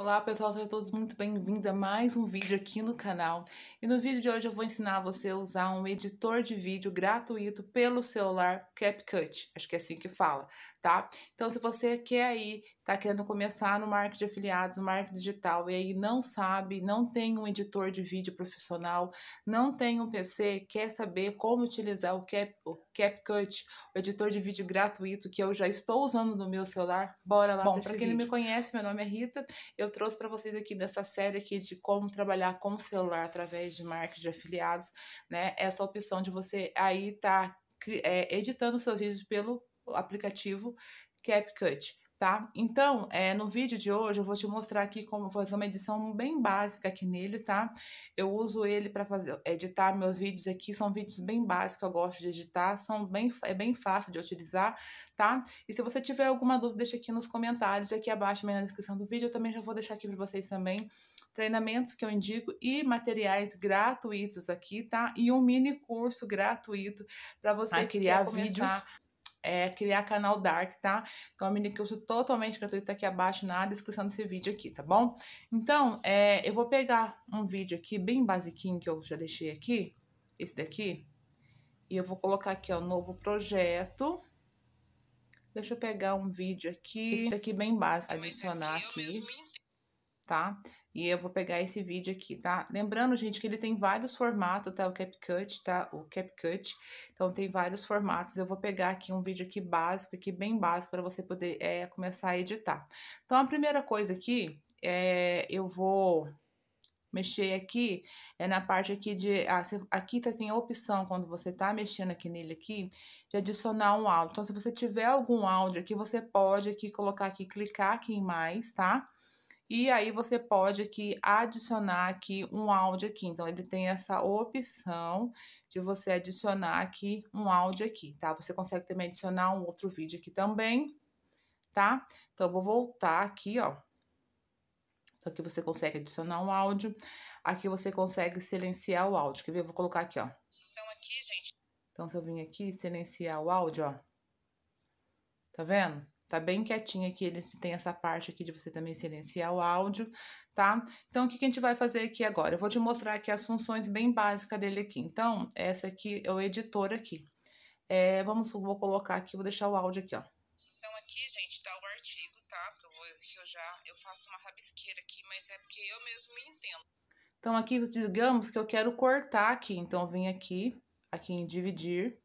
Olá pessoal, sejam todos muito bem-vindos a mais um vídeo aqui no canal. E no vídeo de hoje eu vou ensinar você a usar um editor de vídeo gratuito pelo celular CapCut, acho que é assim que fala tá? Então, se você quer aí, tá querendo começar no marketing de afiliados, no marketing digital, e aí não sabe, não tem um editor de vídeo profissional, não tem um PC, quer saber como utilizar o, Cap, o CapCut, o editor de vídeo gratuito que eu já estou usando no meu celular, bora lá Bom, para quem vídeo. não me conhece, meu nome é Rita, eu trouxe para vocês aqui nessa série aqui de como trabalhar com o celular através de marketing de afiliados, né? Essa opção de você aí tá é, editando seus vídeos pelo aplicativo CapCut. Tá? Então, é, no vídeo de hoje eu vou te mostrar aqui como fazer uma edição bem básica aqui nele, tá? Eu uso ele para editar meus vídeos aqui, são vídeos bem básicos, eu gosto de editar, são bem, é bem fácil de utilizar, tá? E se você tiver alguma dúvida, deixa aqui nos comentários, aqui abaixo na descrição do vídeo, eu também já vou deixar aqui para vocês também treinamentos que eu indico e materiais gratuitos aqui, tá? E um mini curso gratuito para você ah, criar vídeos é, criar canal Dark, tá? Então é um mini curso totalmente gratuito aqui abaixo na descrição desse vídeo aqui, tá bom? Então, é, eu vou pegar um vídeo aqui bem basiquinho que eu já deixei aqui, esse daqui, e eu vou colocar aqui, ó, novo projeto. Deixa eu pegar um vídeo aqui, esse daqui bem básico, adicionar é aqui tá? E eu vou pegar esse vídeo aqui, tá? Lembrando, gente, que ele tem vários formatos, tá? O CapCut, tá? O CapCut. Então, tem vários formatos. Eu vou pegar aqui um vídeo aqui básico, aqui bem básico, para você poder é, começar a editar. Então, a primeira coisa aqui, é, eu vou mexer aqui, é na parte aqui de... Ah, aqui tá, tem a opção, quando você tá mexendo aqui nele aqui, de adicionar um áudio. Então, se você tiver algum áudio aqui, você pode aqui colocar aqui, clicar aqui em mais, Tá? E aí você pode aqui adicionar aqui um áudio aqui. Então, ele tem essa opção de você adicionar aqui um áudio aqui, tá? Você consegue também adicionar um outro vídeo aqui também, tá? Então, eu vou voltar aqui, ó. Então, aqui você consegue adicionar um áudio. Aqui você consegue silenciar o áudio. Quer ver? Eu vou colocar aqui, ó. Então, aqui, gente... Então, se eu vim aqui silenciar o áudio, ó. Tá vendo? Tá bem quietinho aqui, ele tem essa parte aqui de você também silenciar o áudio, tá? Então, o que, que a gente vai fazer aqui agora? Eu vou te mostrar aqui as funções bem básicas dele aqui. Então, essa aqui é o editor aqui. É, vamos, vou colocar aqui, vou deixar o áudio aqui, ó. Então, aqui, gente, tá o artigo, tá? eu, vou, que eu já, eu faço uma rabisqueira aqui, mas é porque eu mesmo me entendo. Então, aqui, digamos que eu quero cortar aqui. Então, eu vim aqui, aqui em dividir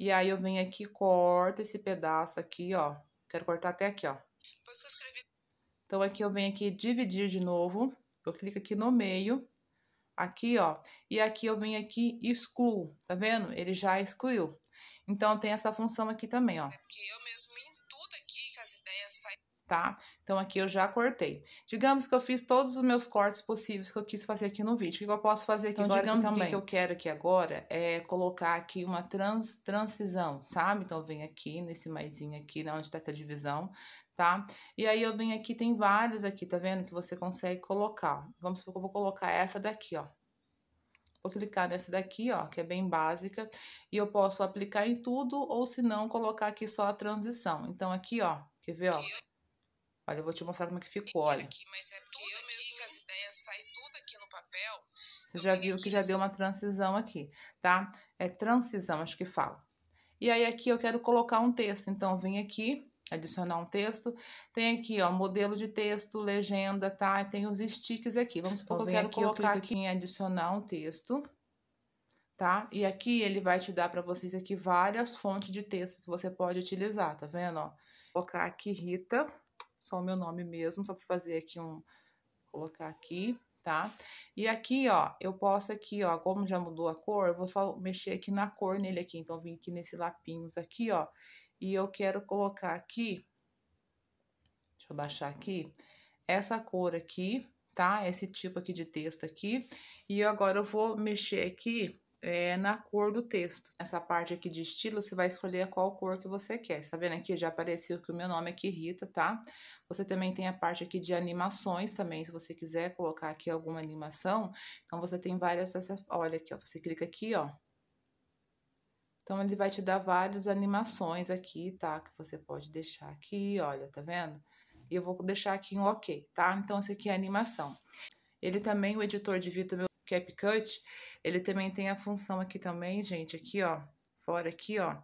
e aí eu venho aqui, corto esse pedaço aqui, ó. Quero cortar até aqui, ó. Então, aqui eu venho aqui dividir de novo. Eu clico aqui no meio. Aqui, ó. E aqui eu venho aqui excluo. Tá vendo? Ele já excluiu. Então, tem essa função aqui também, ó. É porque eu mesmo em tudo aqui que as ideias saem. Tá? Então, aqui eu já cortei. Digamos que eu fiz todos os meus cortes possíveis que eu quis fazer aqui no vídeo. O que eu posso fazer aqui então, agora digamos também? que o que eu quero aqui agora é colocar aqui uma trans, transição, sabe? Então, eu venho aqui nesse maisinho aqui, né, onde tá essa divisão, tá? E aí, eu venho aqui, tem vários aqui, tá vendo? Que você consegue colocar. Vamos supor que eu vou colocar essa daqui, ó. Vou clicar nessa daqui, ó, que é bem básica, e eu posso aplicar em tudo, ou se não, colocar aqui só a transição. Então, aqui, ó, quer ver, ó? Olha, eu vou te mostrar como é que ficou, olha. Aqui, mas é tudo eu mesmo que as ideias saem tudo aqui no papel. Você já viu que já deu uma transição aqui, tá? É transição, acho que fala. E aí aqui eu quero colocar um texto, então vim aqui, adicionar um texto. Tem aqui, ó, modelo de texto, legenda, tá? E tem os sticks aqui. Vamos supor então, que eu quero aqui, colocar eu aqui em adicionar um texto, tá? E aqui ele vai te dar para vocês aqui várias fontes de texto que você pode utilizar, tá vendo, ó? Vou colocar aqui Rita só o meu nome mesmo, só para fazer aqui um, colocar aqui, tá? E aqui, ó, eu posso aqui, ó, como já mudou a cor, eu vou só mexer aqui na cor nele aqui, então vim aqui nesse lapinhos aqui, ó, e eu quero colocar aqui, deixa eu baixar aqui, essa cor aqui, tá? Esse tipo aqui de texto aqui, e agora eu vou mexer aqui é, na cor do texto. Essa parte aqui de estilo, você vai escolher qual cor que você quer. Está vendo aqui? Já apareceu que o meu nome aqui, é Rita, tá? Você também tem a parte aqui de animações também, se você quiser colocar aqui alguma animação. Então, você tem várias... Essa, olha aqui, ó. Você clica aqui, ó. Então, ele vai te dar várias animações aqui, tá? Que você pode deixar aqui, olha, tá vendo? E eu vou deixar aqui em OK, tá? Então, esse aqui é a animação. Ele também, o editor de vídeo, é cap cut, ele também tem a função aqui também, gente, aqui, ó, fora aqui, ó.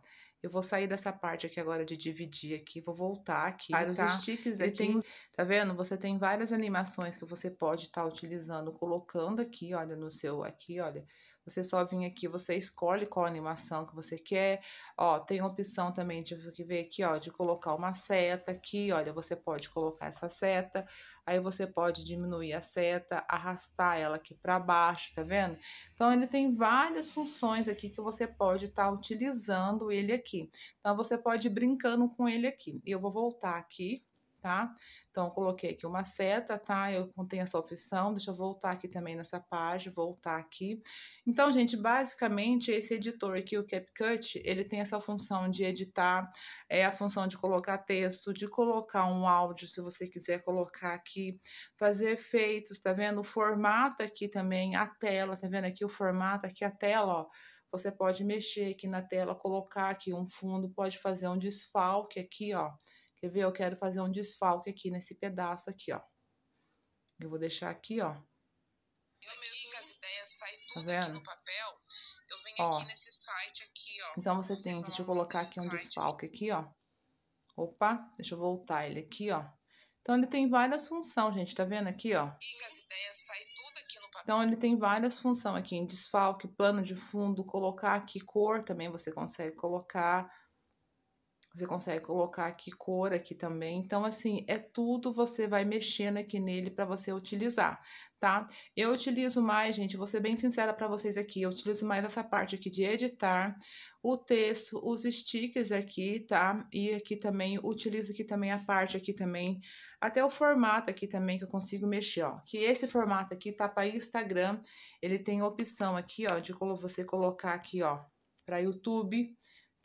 Eu vou sair dessa parte aqui agora de dividir aqui, vou voltar aqui, Vários tá? sticks aqui. Tem, tá vendo? Você tem várias animações que você pode estar tá utilizando, colocando aqui, olha, no seu, aqui, olha, você só vem aqui, você escolhe qual animação que você quer. Ó, tem opção também, de que ver aqui, ó, de colocar uma seta aqui. Olha, você pode colocar essa seta. Aí você pode diminuir a seta, arrastar ela aqui para baixo, tá vendo? Então, ele tem várias funções aqui que você pode estar tá utilizando ele aqui. Então, você pode ir brincando com ele aqui. Eu vou voltar aqui tá? Então, coloquei aqui uma seta, tá? Eu contei essa opção, deixa eu voltar aqui também nessa página, voltar aqui. Então, gente, basicamente, esse editor aqui, o CapCut, ele tem essa função de editar, é a função de colocar texto, de colocar um áudio, se você quiser colocar aqui, fazer efeitos, tá vendo? O formato aqui também, a tela, tá vendo aqui o formato, aqui a tela, ó você pode mexer aqui na tela, colocar aqui um fundo, pode fazer um desfalque aqui, ó. Quer ver? Eu quero fazer um desfalque aqui nesse pedaço aqui, ó. Eu vou deixar aqui, ó. tá vendo? ó. Aqui, ó. Então, você, você tem, deixa eu colocar aqui um desfalque aqui, ó. Opa, deixa eu voltar ele aqui, ó. Então, ele tem várias funções, gente, tá vendo aqui, ó? Então, ele tem várias funções aqui, em desfalque, plano de fundo, colocar aqui cor também você consegue colocar você consegue colocar aqui cor aqui também. Então, assim, é tudo você vai mexendo aqui nele para você utilizar, tá? Eu utilizo mais, gente, vou ser bem sincera para vocês aqui, eu utilizo mais essa parte aqui de editar, o texto, os stickers aqui, tá? E aqui também, utilizo aqui também a parte aqui também, até o formato aqui também que eu consigo mexer, ó. Que esse formato aqui tá para Instagram, ele tem opção aqui, ó, de você colocar aqui, ó, para YouTube, YouTube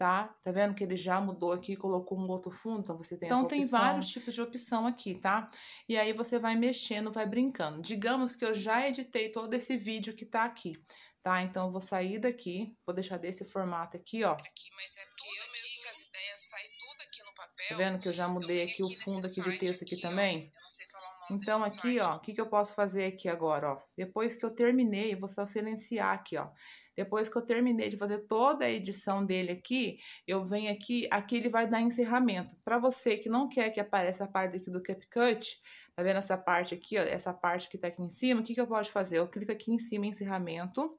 tá? Tá vendo que ele já mudou aqui, colocou um outro fundo, então você tem Então tem vários tipos de opção aqui, tá? E aí você vai mexendo, vai brincando. Digamos que eu já editei todo esse vídeo que tá aqui, tá? Então eu vou sair daqui, vou deixar desse formato aqui, ó. Aqui, mas é tudo aqui mesmo. que as ideias saem tudo aqui no papel. Tá vendo que eu já mudei eu aqui, aqui o fundo aqui de texto aqui, aqui também? Ó, eu não sei falar o nome então aqui, site. ó, o que que eu posso fazer aqui agora, ó? Depois que eu terminei, eu vou só silenciar aqui, ó. Depois que eu terminei de fazer toda a edição dele aqui, eu venho aqui, aqui ele vai dar encerramento. Para você que não quer que apareça a parte aqui do cap cut, tá vendo essa parte aqui, ó, essa parte que tá aqui em cima, o que que eu posso fazer? Eu clico aqui em cima em encerramento,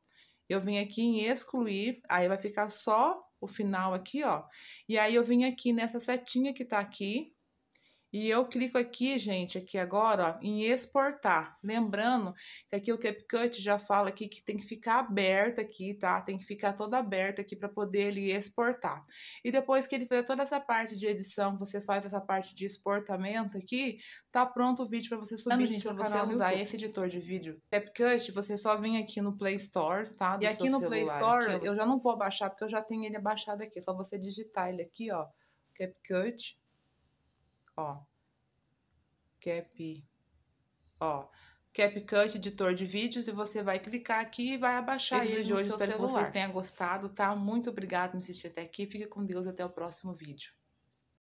eu venho aqui em excluir, aí vai ficar só o final aqui, ó. E aí eu venho aqui nessa setinha que tá aqui, e eu clico aqui, gente, aqui agora, ó, em exportar. Lembrando que aqui o CapCut já fala aqui que tem que ficar aberta aqui, tá? Tem que ficar toda aberta aqui para poder ele exportar. E depois que ele fez toda essa parte de edição, você faz essa parte de exportamento aqui, tá pronto o vídeo para você subir gente, para você usar esse editor de vídeo. CapCut, você só vem aqui no Play Store, tá? Do e aqui no celular, Play Store, aqui, é eu já não vou baixar porque eu já tenho ele baixado aqui, é só você digitar ele aqui, ó, CapCut ó. Cap, ó. CapCut, editor de vídeos, e você vai clicar aqui e vai abaixar esse ele de hoje. Espero celular. que vocês tenham gostado, tá? Muito obrigada por me assistir até aqui. Fique com Deus até o próximo vídeo.